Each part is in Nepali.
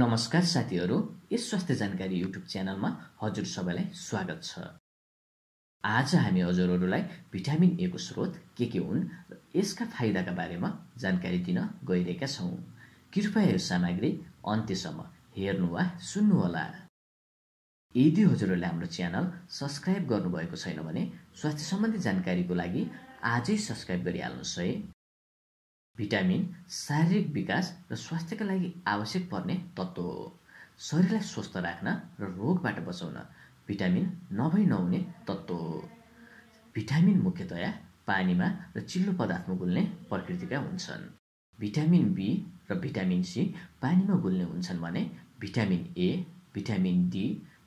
नमस्कार साथीहरू यस स्वास्थ्य जानकारी युट्युब च्यानलमा हजुर सबैलाई स्वागत छ आज हामी हजुरहरूलाई भिटामिन एको स्रोत के के हुन् र यसका फाइदाका बारेमा जानकारी दिन गइरहेका छौँ कृपया यो सामग्री अन्त्यसम्म हेर्नु वा सुन्नुहोला यदि हजुरहरूले हाम्रो च्यानल सब्सक्राइब गर्नुभएको छैन भने स्वास्थ्य सम्बन्धी जानकारीको लागि आजै सब्सक्राइब गरिहाल्नुहोस् है भिटामिन शारीरिक विकास र स्वास्थ्यका लागि आवश्यक पर्ने तत्त्व हो शरीरलाई स्वस्थ राख्न र रोगबाट बचाउन भिटामिन नभई नहुने तत्त्व हो भिटामिन मुख्यतया पानीमा र चिल्लो पदार्थमा घुल्ने प्रकृतिका हुन्छन् भिटामिन बी र भिटामिन सी पानीमा घुल्ने हुन्छन् भने vitamin A vitamin D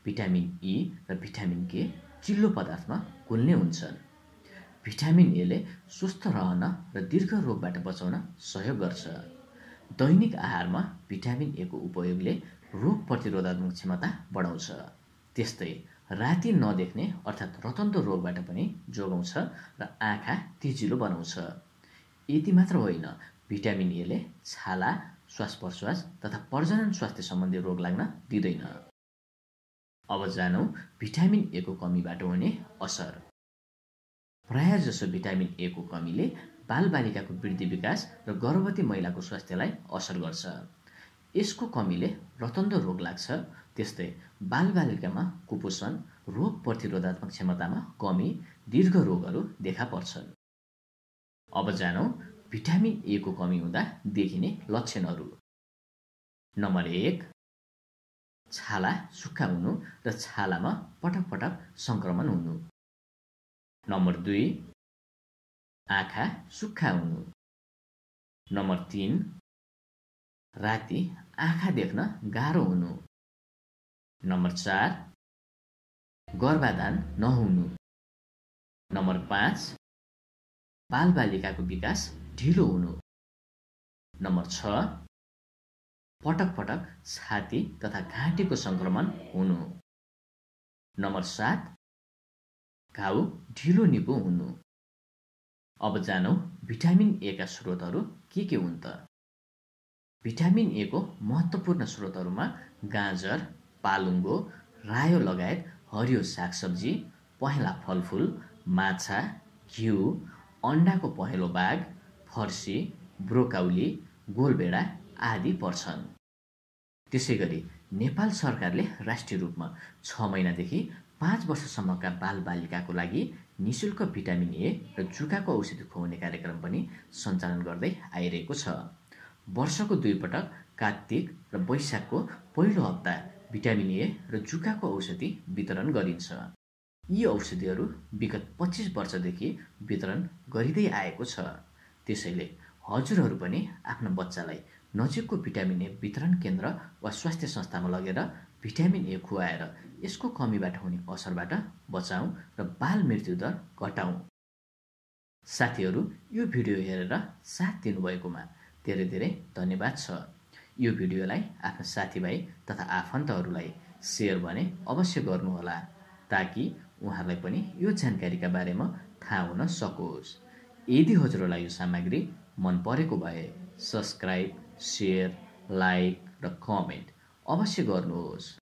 vitamin E र भिटामिन के चिल्लो पदार्थमा घुल्ने हुन्छन् भिटामिन एले स्वस्थ रहन र दीर्घ रोगबाट बचाउन सहयोग गर्छ दैनिक आहारमा भिटामिन एको उपयोगले रोग प्रतिरोधात्मक क्षमता बढाउँछ त्यस्तै राति नदेख्ने अर्थात् रतन्तो रोगबाट पनि जोगाउँछ र आँखा तिजिलो बनाउँछ यति मात्र होइन भिटामिन एले छाला श्वास प्रश्वास तथा प्रजनन स्वास्थ्य सम्बन्धी रोग लाग्न दिँदैन अब जानौँ भिटामिन एको कमीबाट हुने असर प्रायःजसो भिटामिन ए को कमीले बालबालिकाको वृद्धि विकास र गर्भवती महिलाको स्वास्थ्यलाई असर गर्छ यसको कमीले रतन्द रोग लाग्छ त्यस्तै बालबालिकामा कुपोषण रोग प्रतिरोधात्मक क्षमतामा कमी दीर्घ रोगहरू देखा पर्छन् अब जानौँ भिटामिन ए को कमी हुँदा देखिने लक्षणहरू नम्बर एक छाला सुक्खा हुनु र छालामा पटक पटक सङ्क्रमण हुनु नम्बर दुई आँखा सुक्खा हुनु नम्बर तिन राति आँखा देख्न गाह्रो हुनु नम्बर चार गर्भाधान नहुनु नम्बर पाँच बालबालिकाको विकास ढिलो हुनु नम्बर छ पटक पटक छाती तथा घाँटीको सङ्क्रमण हुनु नम्बर सात घाउ ढिलो निको हुनु अब जानौ भिटामिन ए का स्रोतहरू के के हुन् त भिटामिन ए को महत्त्वपूर्ण स्रोतहरूमा गाजर पालुङ्गो रायो लगायत हरियो सागसब्जी पहेँला फलफुल माछा घिउ अन्डाको पहेँलो बाघ फर्सी ब्रोकाउली गोलभेडा आदि पर्छन् त्यसै गरी नेपाल सरकारले राष्ट्रिय रूपमा छ महिनादेखि पाँच वर्षसम्मका बालबालिकाको लागि निशुल्क भिटामिन ए र जुकाको औषधि खुवाउने कार्यक्रम पनि सञ्चालन गर्दै आइरहेको छ वर्षको दुईपटक कार्तिक र वैशाखको पहिलो हप्ता भिटामिन ए र जुकाको औषधि वितरण गरिन्छ यी औषधिहरू विगत पच्चिस वर्षदेखि वितरण गरिँदै आएको छ त्यसैले हजुरहरू पनि आफ्नो बच्चालाई नजिकको भिटामिन ए वितरण केन्द्र वा स्वास्थ्य संस्थामा लगेर भिटामिन ए खुवाएर यसको कमीबाट हुने असरबाट बचाउँ र बाल मृत्यु दर घटाउँ साथीहरू यो भिडियो हेरेर साथ दिनुभएकोमा धेरै धेरै धन्यवाद छ यो भिडियोलाई आफ्नो साथीभाइ तथा आफन्तहरूलाई सेयर भने अवश्य गर्नुहोला ताकि उहाँहरूलाई पनि यो जानकारीका बारेमा थाहा हुन सकोस् यदि हजुरहरूलाई यो सामग्री मन परेको भए सब्सक्राइब सेयर लाइक र कमेन्ट अवश्य गर्नुहोस्